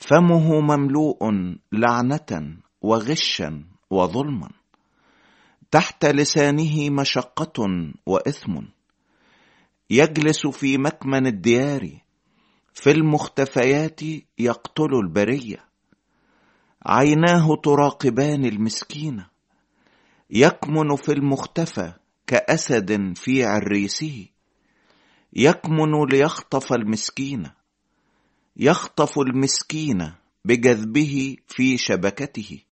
فمه مملوء لعنه وغشا وظلما تحت لسانه مشقه واثم يجلس في مكمن الديار في المختفيات يقتل البريه عيناه تراقبان المسكين يكمن في المختفى كاسد في عريسه يكمن ليخطف المسكين يخطف المسكين بجذبه في شبكته